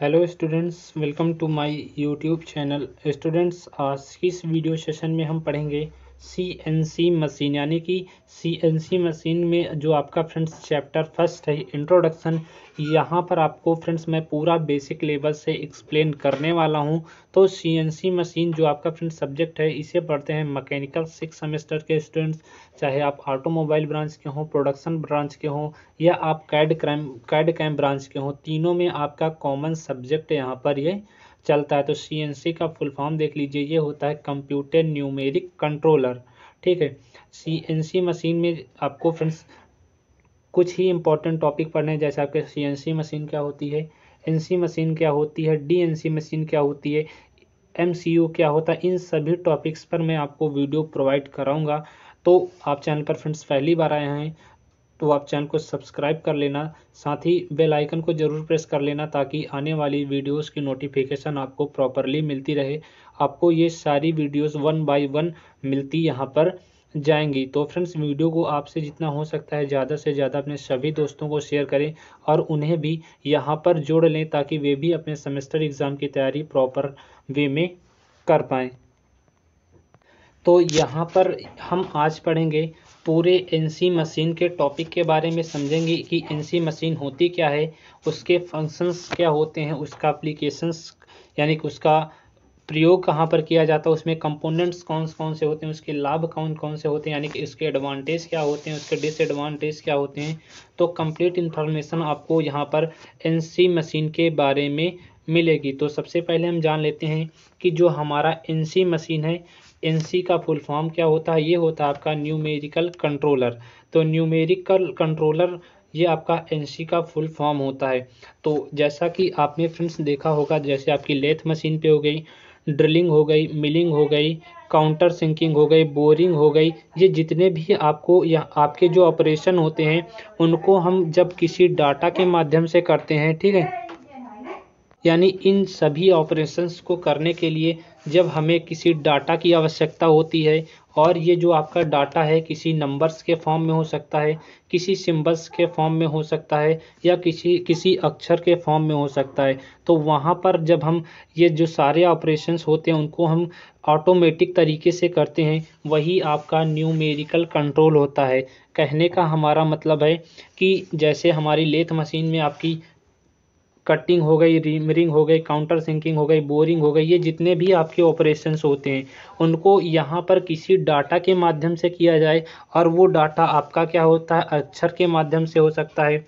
hello students welcome to my YouTube channel students आज की इस वीडियो सेशन में हम पढ़ेंगे सीएनसी मशीन यानी कि सीएनसी मशीन में जो आपका फ्रेंड्स चैप्टर फर्स्ट है इंट्रोडक्शन यहाँ पर आपको फ्रेंड्स मैं पूरा बेसिक लेवल से एक्सप्लेन करने वाला हूँ तो सीएनसी मशीन जो आपका फ्रेंड्स सब्जेक्ट है इसे पढ़ते हैं मैकेनिकल सिक्स सेमेस्टर के स्टूडेंट्स चाहे आप ऑटोमोबाइल ब्रांच के हों प्रोडक्शन ब्रांच के हों या आप CAD cram CAD CAM branch के हों तीनों में आपका कॉमन सब्जेक्ट यहाँ पर ये यह चलता है तो सी का फुल फॉर्म देख लीजिए ये होता है कंप्यूटर न्यूमेरिक कंट्रोलर ठीक है सी मशीन में आपको फ्रेंड्स कुछ ही इंपॉर्टेंट टॉपिक पढ़ने हैं जैसे आपके सी मशीन क्या होती है एन मशीन क्या होती है डी मशीन क्या होती है एम क्या होता है इन सभी टॉपिक्स पर मैं आपको वीडियो प्रोवाइड कराऊंगा तो आप चैनल पर फ्रेंड्स पहली बार आए हैं तो आप चैनल को सब्सक्राइब कर लेना साथ ही बेल आइकन को ज़रूर प्रेस कर लेना ताकि आने वाली वीडियोस की नोटिफिकेशन आपको प्रॉपरली मिलती रहे आपको ये सारी वीडियोस वन बाय वन मिलती यहाँ पर जाएंगी तो फ्रेंड्स वीडियो को आपसे जितना हो सकता है ज़्यादा से ज़्यादा अपने सभी दोस्तों को शेयर करें और उन्हें भी यहाँ पर जोड़ लें ताकि वे भी अपने सेमेस्टर एग्ज़ाम की तैयारी प्रॉपर वे में कर पाएँ तो यहाँ पर हम आज पढ़ेंगे पूरे एनसी मशीन के टॉपिक के बारे में समझेंगे कि एनसी मशीन होती क्या है उसके फंक्शंस क्या होते हैं उसका अप्लीकेशंस यानी कि उसका प्रयोग कहाँ पर किया जाता है उसमें कंपोनेंट्स कौन कौन से होते हैं उसके लाभ कौन कौन से होते हैं यानी कि इसके एडवांटेज क्या होते हैं उसके डिसएडवांटेज क्या होते हैं तो कंप्लीट इन्फॉर्मेशन आपको यहाँ पर सी मशीन के बारे में मिलेगी तो सबसे पहले हम जान लेते हैं कि जो हमारा एनसी मशीन है एन का फुल फॉर्म क्या होता है ये होता है आपका न्यूमेरिकल कंट्रोलर तो न्यूमेरिकल कंट्रोलर ये आपका एन का फुल फॉर्म होता है तो जैसा कि आपने फ्रेंड्स देखा होगा जैसे आपकी लेथ मशीन पे हो गई ड्रिलिंग हो गई मिलिंग हो गई काउंटर सिंकिंग हो गई बोरिंग हो गई ये जितने भी आपको या आपके जो ऑपरेशन होते हैं उनको हम जब किसी डाटा के माध्यम से करते हैं ठीक है यानी इन सभी ऑपरेशंस को करने के लिए जब हमें किसी डाटा की आवश्यकता होती है और ये जो आपका डाटा है किसी नंबर्स के फॉर्म में हो सकता है किसी सिंबल्स के फॉर्म में हो सकता है या किसी किसी अक्षर के फॉर्म में हो सकता है तो वहाँ पर जब हम ये जो सारे ऑपरेशंस होते हैं उनको हम ऑटोमेटिक तरीके से करते हैं वही आपका न्यूमेरिकल कंट्रोल होता है कहने का हमारा मतलब है कि जैसे हमारी लेथ मशीन में आपकी कटिंग हो गई रिमरिंग हो गई काउंटर सिंकिंग हो गई बोरिंग हो गई ये जितने भी आपके ऑपरेशंस होते हैं उनको यहाँ पर किसी डाटा के माध्यम से किया जाए और वो डाटा आपका क्या होता है अक्षर के माध्यम से हो सकता है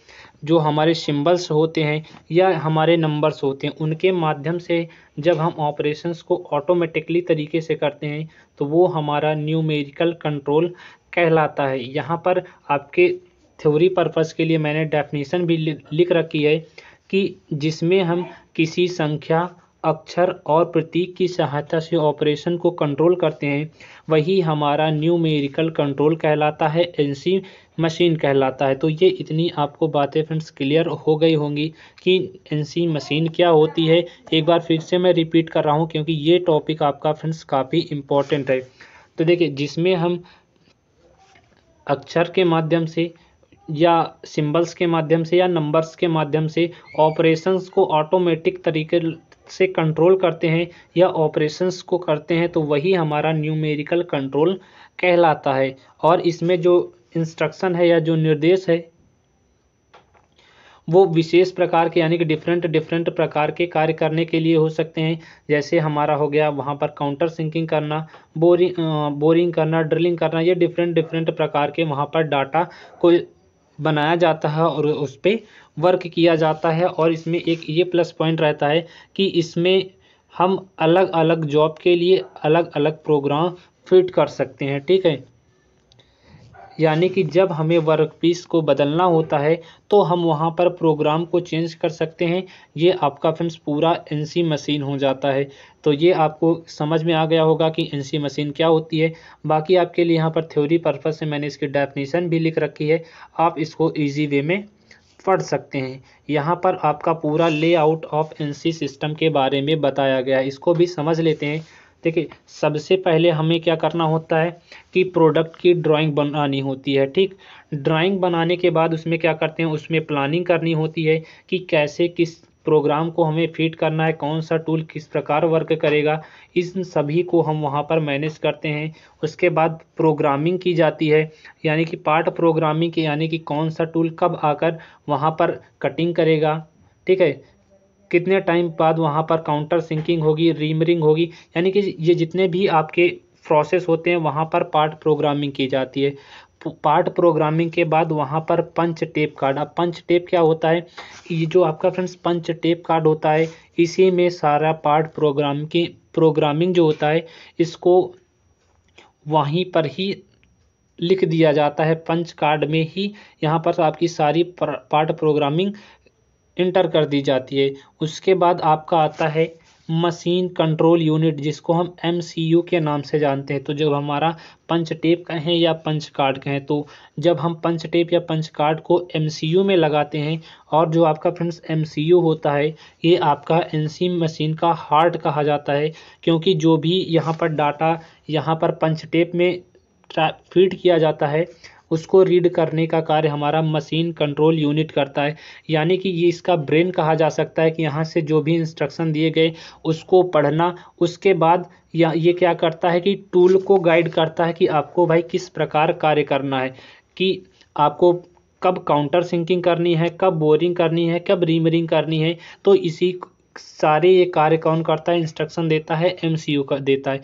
जो हमारे सिंबल्स होते हैं या हमारे नंबर्स होते हैं उनके माध्यम से जब हम ऑपरेशंस को ऑटोमेटिकली तरीके से करते हैं तो वो हमारा न्यूमेरिकल कंट्रोल कहलाता है यहाँ पर आपके थ्योरी पर्पज़ के लिए मैंने डेफिनेशन भी लिख रखी है कि जिसमें हम किसी संख्या अक्षर और प्रतीक की सहायता से ऑपरेशन को कंट्रोल करते हैं वही हमारा न्यूमेरिकल कंट्रोल कहलाता है एनसी मशीन कहलाता है तो ये इतनी आपको बातें फ्रेंड्स क्लियर हो गई होंगी कि एनसी मशीन क्या होती है एक बार फिर से मैं रिपीट कर रहा हूँ क्योंकि ये टॉपिक आपका फ्रेंड्स काफ़ी इम्पोर्टेंट है तो देखिए जिसमें हम अक्षर के माध्यम से या सिंबल्स के माध्यम से या नंबर्स के माध्यम से ऑपरेशंस को ऑटोमेटिक तरीके से कंट्रोल करते हैं या ऑपरेशंस को करते हैं तो वही हमारा न्यूमेरिकल कंट्रोल कहलाता है और इसमें जो इंस्ट्रक्शन है या जो निर्देश है वो विशेष प्रकार के यानी कि डिफरेंट डिफरेंट प्रकार के कार्य करने के लिए हो सकते हैं जैसे हमारा हो गया वहाँ पर काउंटर सिंकिंग करना बोरिंग बोरिंग करना ड्रिलिंग करना ये डिफरेंट डिफरेंट प्रकार के वहाँ पर डाटा को बनाया जाता है और उस पर वर्क किया जाता है और इसमें एक ये प्लस पॉइंट रहता है कि इसमें हम अलग अलग जॉब के लिए अलग अलग प्रोग्राम फिट कर सकते हैं ठीक है यानी कि जब हमें वर्कपीस को बदलना होता है तो हम वहाँ पर प्रोग्राम को चेंज कर सकते हैं ये आपका फ्रेंड्स पूरा एनसी मशीन हो जाता है तो ये आपको समझ में आ गया होगा कि एनसी मशीन क्या होती है बाकी आपके लिए यहाँ पर थ्योरी पर्पज़ से मैंने इसकी डेफिनेशन भी लिख रखी है आप इसको ईजी वे में पढ़ सकते हैं यहाँ पर आपका पूरा लेआउट ऑफ एनसी सिस्टम के बारे में बताया गया है इसको भी समझ लेते हैं देखिए सबसे पहले हमें क्या करना होता है कि प्रोडक्ट की ड्राइंग बनानी होती है ठीक ड्राइंग बनाने के बाद उसमें क्या करते हैं उसमें प्लानिंग करनी होती है कि कैसे किस प्रोग्राम को हमें फिट करना है कौन सा टूल किस प्रकार वर्क करेगा इस सभी को हम वहां पर मैनेज करते हैं उसके बाद प्रोग्रामिंग की जाती है यानी कि पार्ट प्रोग्रामिंग के यानी कि कौन सा टूल कब आकर वहां पर कटिंग करेगा ठीक है कितने टाइम बाद वहाँ पर काउंटर सिंकिंग होगी रीमरिंग होगी यानी कि ये जितने भी आपके प्रोसेस होते हैं वहाँ पर पार्ट प्रोग्रामिंग की जाती है पार्ट प्रोग्रामिंग के बाद वहाँ पर पंच टेप कार्ड अब पंच टेप क्या होता है ये जो आपका फ्रेंड्स पंच टेप कार्ड होता है इसी में सारा पार्ट प्रोग्राम की प्रोग्रामिंग जो होता है इसको वहीं पर ही लिख दिया जाता है पंच कार्ड में ही यहाँ पर आपकी सारी पार्ट प्रोग्रामिंग इंटर कर दी जाती है उसके बाद आपका आता है मशीन कंट्रोल यूनिट जिसको हम एम के नाम से जानते हैं तो जब हमारा पंच टेप का है या पंच कार्ड का है तो जब हम पंच टेप या पंच कार्ड को एम में लगाते हैं और जो आपका फ्रेंड्स एम होता है ये आपका एन मशीन का हार्ट कहा जाता है क्योंकि जो भी यहाँ पर डाटा यहाँ पर पंच टेप में फीड किया जाता है उसको रीड करने का कार्य हमारा मशीन कंट्रोल यूनिट करता है यानी कि ये इसका ब्रेन कहा जा सकता है कि यहाँ से जो भी इंस्ट्रक्शन दिए गए उसको पढ़ना उसके बाद या ये क्या करता है कि टूल को गाइड करता है कि आपको भाई किस प्रकार कार्य करना है कि आपको कब काउंटर सिंकिंग करनी है कब बोरिंग करनी है कब रीमरिंग करनी है तो इसी सारे ये कार्य कौन करता है इंस्ट्रक्शन देता है एमसीयू का देता है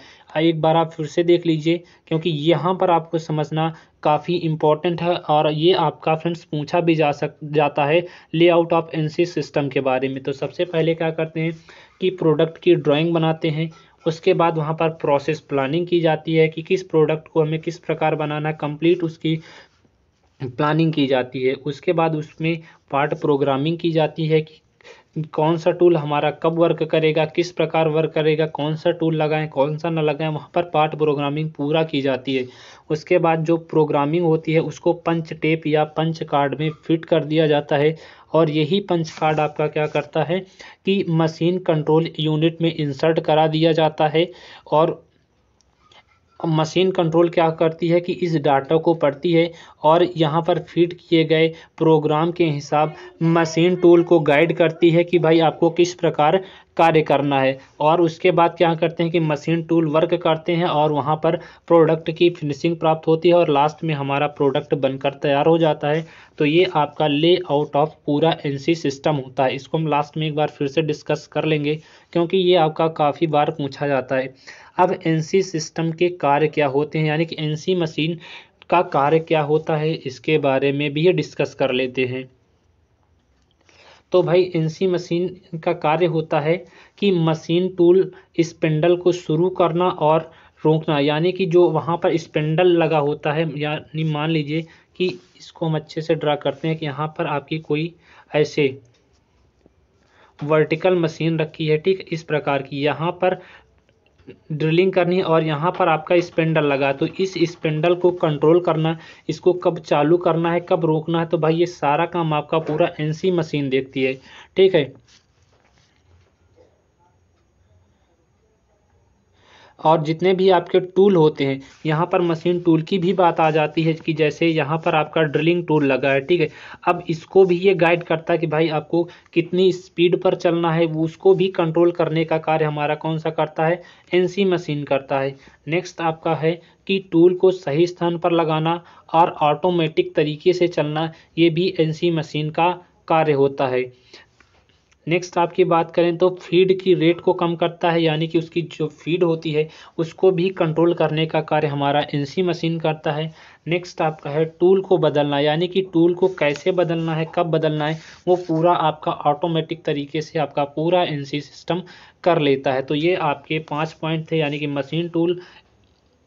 एक बार आप फिर से देख लीजिए क्योंकि यहाँ पर आपको समझना काफ़ी इम्पॉर्टेंट है और ये आपका फ्रेंड्स पूछा भी जा सक जाता है लेआउट ऑफ एनसी सिस्टम के बारे में तो सबसे पहले क्या करते हैं कि प्रोडक्ट की ड्राइंग बनाते हैं उसके बाद वहाँ पर प्रोसेस प्लानिंग की जाती है कि किस प्रोडक्ट को हमें किस प्रकार बनाना है कंप्लीट उसकी प्लानिंग की जाती है उसके बाद उसमें पार्ट प्रोग्रामिंग की जाती है कि कौन सा टूल हमारा कब वर्क करेगा किस प्रकार वर्क करेगा कौन सा टूल लगाएं कौन सा ना लगाएं वहाँ पर पार्ट प्रोग्रामिंग पूरा की जाती है उसके बाद जो प्रोग्रामिंग होती है उसको पंच टेप या पंच कार्ड में फिट कर दिया जाता है और यही पंच कार्ड आपका क्या करता है कि मशीन कंट्रोल यूनिट में इंसर्ट करा दिया जाता है और मशीन कंट्रोल क्या करती है कि इस डाटा को पढ़ती है और यहाँ पर फीड किए गए प्रोग्राम के हिसाब मशीन टूल को गाइड करती है कि भाई आपको किस प्रकार कार्य करना है और उसके बाद क्या करते हैं कि मशीन टूल वर्क करते हैं और वहाँ पर प्रोडक्ट की फिनिशिंग प्राप्त होती है और लास्ट में हमारा प्रोडक्ट बनकर तैयार हो जाता है तो ये आपका लेआउट ऑफ पूरा एनसी सिस्टम होता है इसको हम लास्ट में एक बार फिर से डिस्कस कर लेंगे क्योंकि ये आपका काफ़ी बार पूछा जाता है अब एनसी सिस्टम के कार्य क्या होते हैं यानी कि एनसी मशीन का कार्य क्या होता है इसके बारे में भी ये डिस्कस कर लेते हैं तो भाई एनसी मशीन का कार्य होता है कि मशीन टूल स्पेंडल को शुरू करना और रोकना यानी कि जो वहाँ पर स्पेंडल लगा होता है यानी मान लीजिए कि इसको हम अच्छे से ड्रा करते हैं कि यहाँ पर आपकी कोई ऐसे वर्टिकल मशीन रखी है ठीक इस प्रकार की यहाँ पर ड्रिलिंग करनी है और यहाँ पर आपका स्पेंडल लगा तो इस स्पेंडल को कंट्रोल करना इसको कब चालू करना है कब रोकना है तो भाई ये सारा काम आपका पूरा एनसी मशीन देखती है ठीक है और जितने भी आपके टूल होते हैं यहाँ पर मशीन टूल की भी बात आ जाती है कि जैसे यहाँ पर आपका ड्रिलिंग टूल लगा है ठीक है अब इसको भी ये गाइड करता है कि भाई आपको कितनी स्पीड पर चलना है उसको भी कंट्रोल करने का कार्य हमारा कौन सा करता है एनसी मशीन करता है नेक्स्ट आपका है कि टूल को सही स्थान पर लगाना और ऑटोमेटिक तरीके से चलना ये भी एन मशीन का कार्य होता है नेक्स्ट आपकी बात करें तो फीड की रेट को कम करता है यानी कि उसकी जो फीड होती है उसको भी कंट्रोल करने का कार्य हमारा एनसी मशीन करता है नेक्स्ट आपका है टूल को बदलना यानी कि टूल को कैसे बदलना है कब बदलना है वो पूरा आपका ऑटोमेटिक तरीके से आपका पूरा एनसी सिस्टम कर लेता है तो ये आपके पाँच पॉइंट थे यानी कि मशीन टूल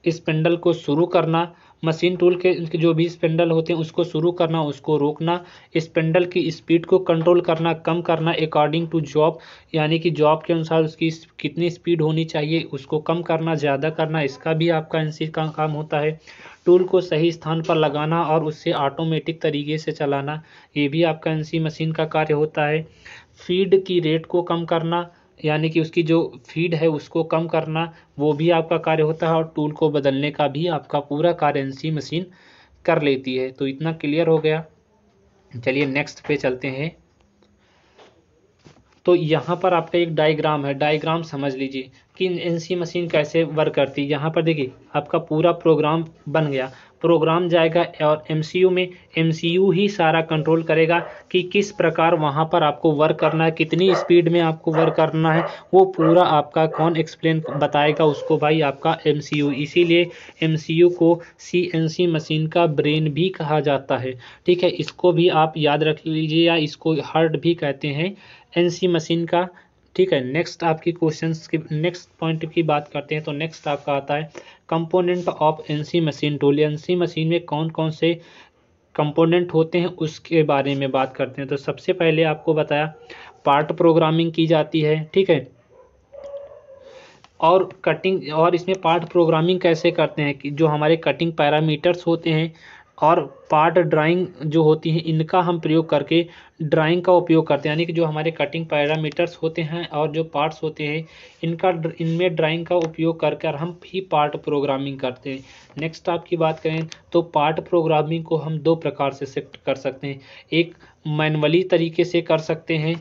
इस पेंडल को शुरू करना मशीन टूल के जो भी स्पेंडल होते हैं उसको शुरू करना उसको रोकना स्पेंडल की स्पीड को कंट्रोल करना कम करना अकॉर्डिंग टू जॉब यानी कि जॉब के अनुसार उसकी कितनी स्पीड होनी चाहिए उसको कम करना ज़्यादा करना इसका भी आपका एन का काम होता है टूल को सही स्थान पर लगाना और उससे ऑटोमेटिक तरीके से चलाना ये भी आपका एन मशीन का कार्य होता है फीड की रेट को कम करना यानी कि उसकी जो फीड है उसको कम करना वो भी आपका कार्य होता है और टूल को बदलने का भी आपका पूरा कार्य एनसी मशीन कर लेती है तो इतना क्लियर हो गया चलिए नेक्स्ट पे चलते हैं तो यहाँ पर आपका एक डायग्राम है डायग्राम समझ लीजिए कि एनसी मशीन कैसे वर्क करती है यहाँ पर देखिए आपका पूरा प्रोग्राम बन गया प्रोग्राम जाएगा और एम में एम ही सारा कंट्रोल करेगा कि किस प्रकार वहाँ पर आपको वर्क करना है कितनी स्पीड में आपको वर्क करना है वो पूरा आपका कौन एक्सप्लेन बताएगा उसको भाई आपका एम इसीलिए एम को सी मशीन का ब्रेन भी कहा जाता है ठीक है इसको भी आप याद रख लीजिए या इसको हार्ट भी कहते हैं एन मशीन का ठीक है नेक्स्ट आपकी क्वेश्चन की नेक्स्ट पॉइंट की बात करते हैं तो नेक्स्ट आपका आता है component of NC machine tool NC machine में कौन कौन से कंपोनेंट होते हैं उसके बारे में बात करते हैं तो सबसे पहले आपको बताया पार्ट प्रोग्रामिंग की जाती है ठीक है और कटिंग और इसमें पार्ट प्रोग्रामिंग कैसे करते हैं कि जो हमारे कटिंग पैरामीटर्स होते हैं और पार्ट ड्राइंग जो होती हैं इनका हम प्रयोग करके ड्राइंग का उपयोग करते हैं यानी कि जो हमारे कटिंग पैरामीटर्स होते हैं और जो पार्ट्स होते हैं इनका इनमें ड्राइंग का उपयोग कर हम ही पार्ट प्रोग्रामिंग करते हैं नेक्स्ट आपकी बात करें तो पार्ट प्रोग्रामिंग को हम दो प्रकार से सेक्ट कर सकते हैं एक मैनुअली तरीके से कर सकते हैं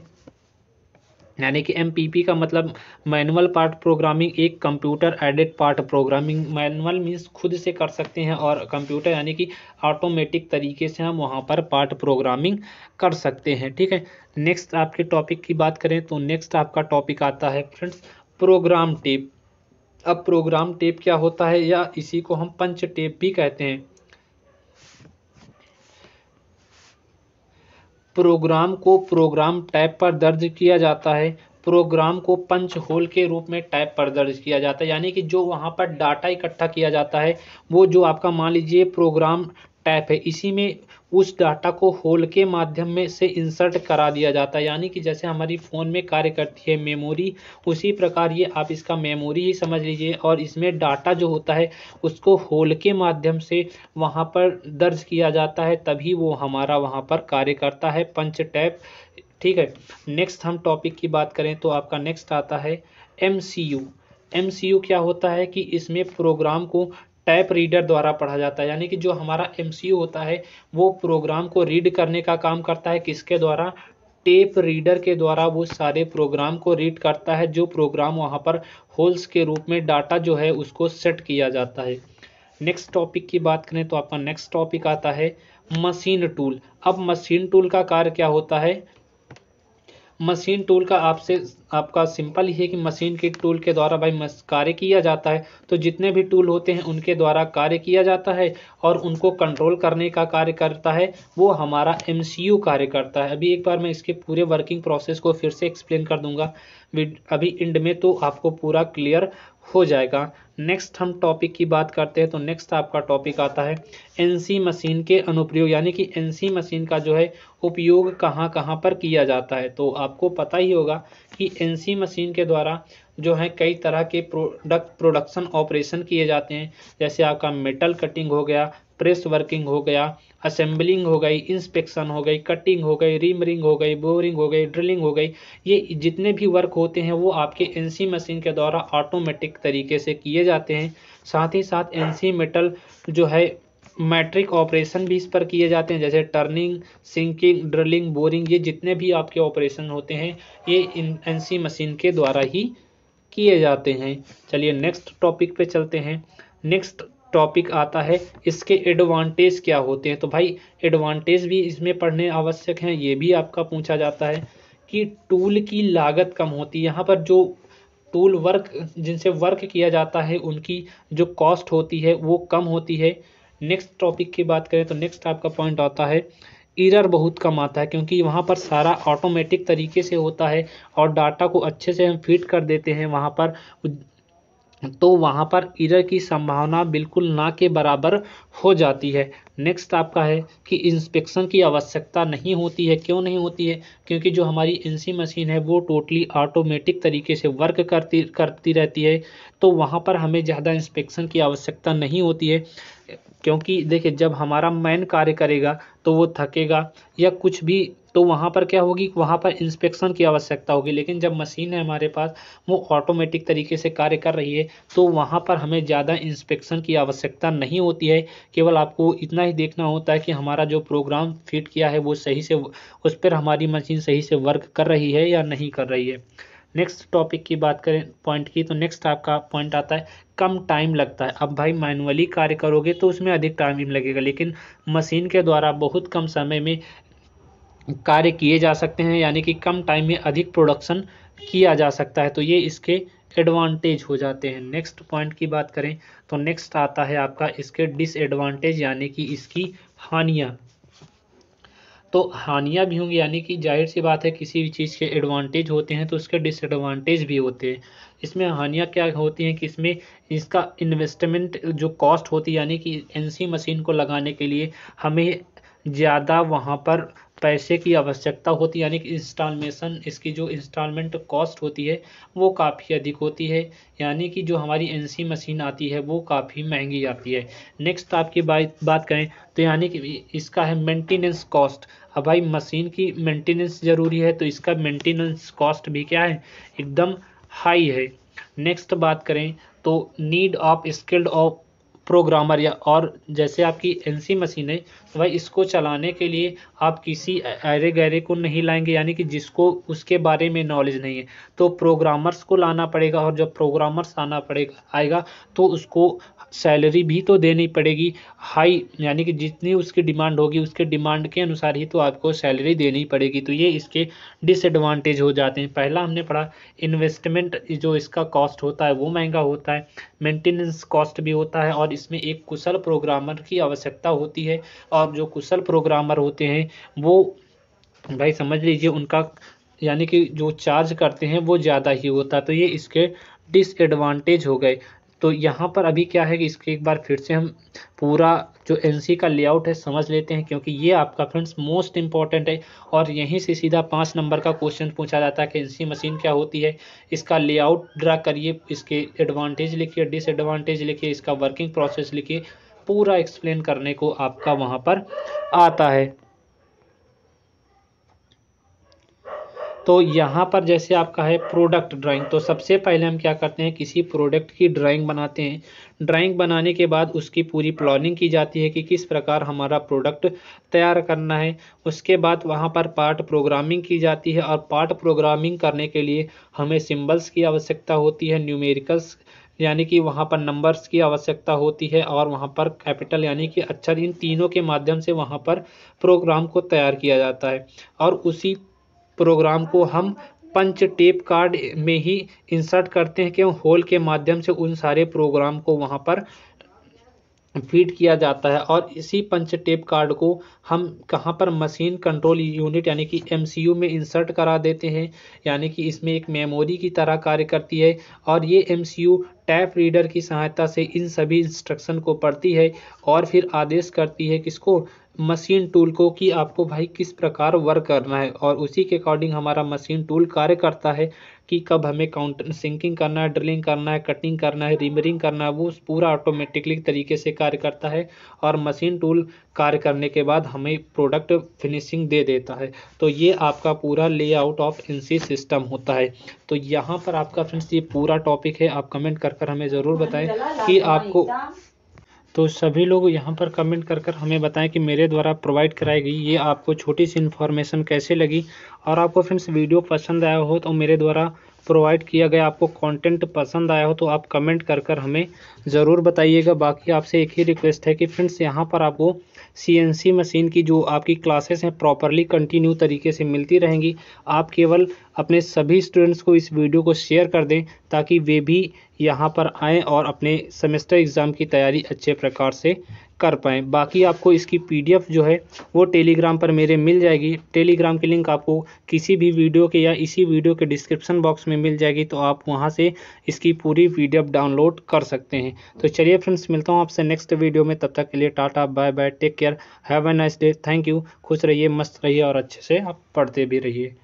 यानी कि एम का मतलब मैनुअल पार्ट प्रोग्रामिंग एक computer aided part programming manual means खुद से कर सकते हैं और कंप्यूटर यानी कि ऑटोमेटिक तरीके से हम वहाँ पर पार्ट प्रोग्रामिंग कर सकते हैं ठीक है नेक्स्ट आपके टॉपिक की बात करें तो नेक्स्ट आपका टॉपिक आता है फ्रेंड्स प्रोग्राम टेप अब प्रोग्राम टेप क्या होता है या इसी को हम पंच टेप भी कहते हैं प्रोग्राम को प्रोग्राम टैब पर दर्ज किया जाता है प्रोग्राम को पंच होल के रूप में टैब पर दर्ज किया जाता है यानी कि जो वहाँ पर डाटा इकट्ठा किया जाता है वो जो आपका मान लीजिए प्रोग्राम टैप है इसी में उस डाटा को होल के माध्यम में से इंसर्ट करा दिया जाता है यानी कि जैसे हमारी फ़ोन में कार्य करती है मेमोरी उसी प्रकार ये आप इसका मेमोरी ही समझ लीजिए और इसमें डाटा जो होता है उसको होल के माध्यम से वहाँ पर दर्ज किया जाता है तभी वो हमारा वहाँ पर कार्य करता है पंच टैप ठीक है नेक्स्ट हम टॉपिक की बात करें तो आपका नेक्स्ट आता है M C U M C U क्या होता है कि इसमें प्रोग्राम को टैप रीडर द्वारा पढ़ा जाता है यानी कि जो हमारा एम होता है वो प्रोग्राम को रीड करने का काम करता है किसके द्वारा टेप रीडर के द्वारा वो सारे प्रोग्राम को रीड करता है जो प्रोग्राम वहाँ पर होल्स के रूप में डाटा जो है उसको सेट किया जाता है नेक्स्ट टॉपिक की बात करें तो आपका नेक्स्ट टॉपिक आता है मशीन टूल अब मशीन टूल का कार्य क्या होता है मशीन टूल का आपसे आपका सिंपल ही है कि मशीन के टूल के द्वारा भाई कार्य किया जाता है तो जितने भी टूल होते हैं उनके द्वारा कार्य किया जाता है और उनको कंट्रोल करने का कार्य करता है वो हमारा एम कार्य करता है अभी एक बार मैं इसके पूरे वर्किंग प्रोसेस को फिर से एक्सप्लेन कर दूंगा अभी एंड में तो आपको पूरा क्लियर हो जाएगा नेक्स्ट हम टॉपिक की बात करते हैं तो नेक्स्ट आपका टॉपिक आता है एनसी मशीन के अनुप्रयोग यानी कि एनसी मशीन का जो है उपयोग कहाँ कहाँ पर किया जाता है तो आपको पता ही होगा कि एनसी मशीन के द्वारा जो है कई तरह के प्रोडक्ट प्रोडक्शन ऑपरेशन किए जाते हैं जैसे आपका मेटल कटिंग हो गया प्रेस वर्किंग हो गया असेंबलिंग हो गई इंस्पेक्शन हो गई कटिंग हो गई रिमरिंग हो गई बोरिंग हो गई ड्रिलिंग हो गई ये जितने भी वर्क होते हैं वो आपके एनसी मशीन के द्वारा ऑटोमेटिक तरीके से किए जाते हैं साथ ही साथ एनसी मेटल जो है मैट्रिक ऑपरेशन भी इस पर किए जाते हैं जैसे टर्निंग सिंकिंग ड्रिलिंग बोरिंग ये जितने भी आपके ऑपरेशन होते हैं ये एन सी मशीन के द्वारा ही किए जाते हैं चलिए नेक्स्ट टॉपिक पे चलते हैं नेक्स्ट टॉपिक आता है इसके एडवांटेज क्या होते हैं तो भाई एडवांटेज भी इसमें पढ़ने आवश्यक हैं ये भी आपका पूछा जाता है कि टूल की लागत कम होती है यहाँ पर जो टूल वर्क जिनसे वर्क किया जाता है उनकी जो कॉस्ट होती है वो कम होती है नेक्स्ट टॉपिक की बात करें तो नेक्स्ट आपका पॉइंट आता है इरर बहुत कम आता है क्योंकि वहाँ पर सारा ऑटोमेटिक तरीके से होता है और डाटा को अच्छे से हम फीड कर देते हैं वहाँ पर तो वहाँ पर इरर की संभावना बिल्कुल ना के बराबर हो जाती है नेक्स्ट आपका है कि इंस्पेक्शन की आवश्यकता नहीं होती है क्यों नहीं होती है क्योंकि जो हमारी एनसी मशीन है वो टोटली ऑटोमेटिक तरीके से वर्क करती करती रहती है तो वहाँ पर हमें ज़्यादा इंस्पेक्शन की आवश्यकता नहीं होती है क्योंकि देखिए जब हमारा मैन कार्य करेगा तो वो थकेगा या कुछ भी तो वहाँ पर क्या होगी वहाँ पर इंस्पेक्शन की आवश्यकता होगी लेकिन जब मशीन है हमारे पास वो ऑटोमेटिक तरीके से कार्य कर रही है तो वहाँ पर हमें ज़्यादा इंस्पेक्शन की आवश्यकता नहीं होती है केवल आपको इतना ही देखना होता है कि हमारा जो प्रोग्राम फिट किया है वो सही से उस पर हमारी मशीन सही से वर्क कर रही है या नहीं कर रही है नेक्स्ट टॉपिक की बात करें पॉइंट की तो नेक्स्ट आपका पॉइंट आता है कम टाइम लगता है अब भाई मैनुअली कार्य करोगे तो उसमें अधिक टाइम लगेगा लेकिन मशीन के द्वारा बहुत कम समय में कार्य किए जा सकते हैं यानी कि कम टाइम में अधिक प्रोडक्शन किया जा सकता है तो ये इसके एडवांटेज हो जाते हैं नेक्स्ट पॉइंट की बात करें तो नेक्स्ट आता है आपका इसके डिसएडवांटेज यानी कि इसकी हानियाँ तो हानियाँ भी होंगी यानी कि जाहिर सी बात है किसी भी चीज़ के एडवांटेज होते हैं तो उसके डिसएडवांटेज भी होते हैं इसमें हानियाँ क्या होती हैं कि इसमें इसका इन्वेस्टमेंट जो कॉस्ट होती है यानी कि एनसी मशीन को लगाने के लिए हमें ज़्यादा वहाँ पर पैसे की आवश्यकता होती है यानी कि इंस्टॉलमेशन इसकी जो इंस्टॉलमेंट कॉस्ट होती है वो काफ़ी अधिक होती है यानी कि जो हमारी एनसी मशीन आती है वो काफ़ी महंगी आती है नेक्स्ट आपकी बात बात करें तो यानी कि इसका है मेंटेनेंस कॉस्ट अब भाई मशीन की मेंटेनेंस ज़रूरी है तो इसका मेंटेनेंस कॉस्ट भी क्या है एकदम हाई है नेक्स्ट बात करें तो need of skilled of programmer या और जैसे आपकी एनसी मशीन है वह इसको चलाने के लिए आप किसी अरे गहरे को नहीं लाएंगे यानी कि जिसको उसके बारे में नॉलेज नहीं है तो प्रोग्रामर्स को लाना पड़ेगा और जब प्रोग्रामर्स आना पड़ेगा आएगा तो उसको सैलरी भी तो देनी पड़ेगी हाई यानी कि जितनी उसकी डिमांड होगी उसके डिमांड के अनुसार ही तो आपको सैलरी देनी पड़ेगी तो ये इसके डिसएडवांटेज हो जाते हैं पहला हमने पढ़ा इन्वेस्टमेंट जो इसका कॉस्ट होता है वो महंगा होता है मेंटेनेंस कॉस्ट भी होता है और इसमें एक कुशल प्रोग्रामर की आवश्यकता होती है और आप जो कुशल प्रोग्रामर होते हैं वो भाई समझ लीजिए उनका यानी कि जो चार्ज करते हैं वो ज़्यादा ही होता तो ये इसके डिसएडवांटेज हो गए तो यहाँ पर अभी क्या है कि इसके एक बार फिर से हम पूरा जो एनसी का लेआउट है समझ लेते हैं क्योंकि ये आपका फ्रेंड्स मोस्ट इम्पॉर्टेंट है और यहीं से सीधा पाँच नंबर का क्वेश्चन पूछा जाता है कि एनसी मशीन क्या होती है इसका लेआउट ड्रा करिए इसके एडवांटेज लिखिए डिसएडवांटेज लिखिए इसका वर्किंग प्रोसेस लिखिए पूरा एक्सप्लेन करने को आपका वहां पर आता है तो यहाँ पर जैसे आपका है प्रोडक्ट ड्राइंग तो सबसे पहले हम क्या करते हैं किसी प्रोडक्ट की ड्राइंग बनाते हैं ड्राइंग बनाने के बाद उसकी पूरी प्लानिंग की जाती है कि किस प्रकार हमारा प्रोडक्ट तैयार करना है उसके बाद वहाँ पर पार्ट प्रोग्रामिंग की जाती है और पार्ट प्रोग्रामिंग करने के लिए हमें सिम्बल्स की आवश्यकता होती है न्यूमेरिकल्स यानी कि वहाँ पर नंबर्स की आवश्यकता होती है और वहाँ पर कैपिटल यानी कि अक्षर अच्छा इन तीनों के माध्यम से वहाँ पर प्रोग्राम को तैयार किया जाता है और उसी प्रोग्राम को हम पंच टेप कार्ड में ही इंसर्ट करते हैं क्यों होल के माध्यम से उन सारे प्रोग्राम को वहाँ पर फीड किया जाता है और इसी पंच टेप कार्ड को हम कहाँ पर मशीन कंट्रोल यूनिट यानी कि एम में इंसर्ट करा देते हैं यानी कि इसमें एक मेमोरी की तरह कार्य करती है और ये एम टैप रीडर की सहायता से इन सभी इंस्ट्रक्शन को पढ़ती है और फिर आदेश करती है किसको मशीन टूल को कि आपको भाई किस प्रकार वर्क करना है और उसी के अकॉर्डिंग हमारा मशीन टूल कार्य करता है कि कब हमें काउंट सिंकिंग करना है ड्रिलिंग करना है कटिंग करना है रिमरिंग करना है वो पूरा ऑटोमेटिकली तरीके से कार्य करता है और मशीन टूल कार्य करने के बाद हमें प्रोडक्ट फिनिशिंग दे देता है तो ये आपका पूरा लेआउट ऑफ एनसी सिस्टम होता है तो यहाँ पर आपका फ्रेंड्स ये पूरा टॉपिक है आप कमेंट कर कर हमें ज़रूर बताएं कि आपको तो सभी लोग यहाँ पर कमेंट कर कर हमें बताएं कि मेरे द्वारा प्रोवाइड कराई गई ये आपको छोटी सी इन्फॉर्मेशन कैसे लगी और आपको फ्रेंड्स वीडियो पसंद आया हो तो मेरे द्वारा प्रोवाइड किया गया आपको कंटेंट पसंद आया हो तो आप कमेंट कर कर हमें ज़रूर बताइएगा बाकी आपसे एक ही रिक्वेस्ट है कि फ्रेंड्स यहाँ पर आपको सी मशीन की जो आपकी क्लासेस हैं प्रॉपरली कंटिन्यू तरीके से मिलती रहेंगी आप केवल अपने सभी स्टूडेंट्स को इस वीडियो को शेयर कर दें ताकि वे भी यहाँ पर आएँ और अपने सेमेस्टर एग्ज़ाम की तैयारी अच्छे प्रकार से कर पाएँ बाकी आपको इसकी पीडीएफ जो है वो टेलीग्राम पर मेरे मिल जाएगी टेलीग्राम की लिंक आपको किसी भी वीडियो के या इसी वीडियो के डिस्क्रिप्शन बॉक्स में मिल जाएगी तो आप वहाँ से इसकी पूरी पीडीएफ डाउनलोड कर सकते हैं तो चलिए फ्रेंड्स मिलता हूँ आपसे नेक्स्ट वीडियो में तब तक के लिए tata bye bye take care have a nice day thank you खुश रहिए मस्त रहिए और अच्छे से आप पढ़ते भी रहिए